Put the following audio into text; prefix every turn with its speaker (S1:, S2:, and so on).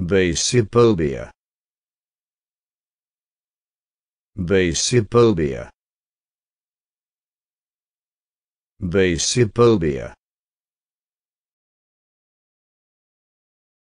S1: Basipobia. Basipobia.
S2: Basipobia.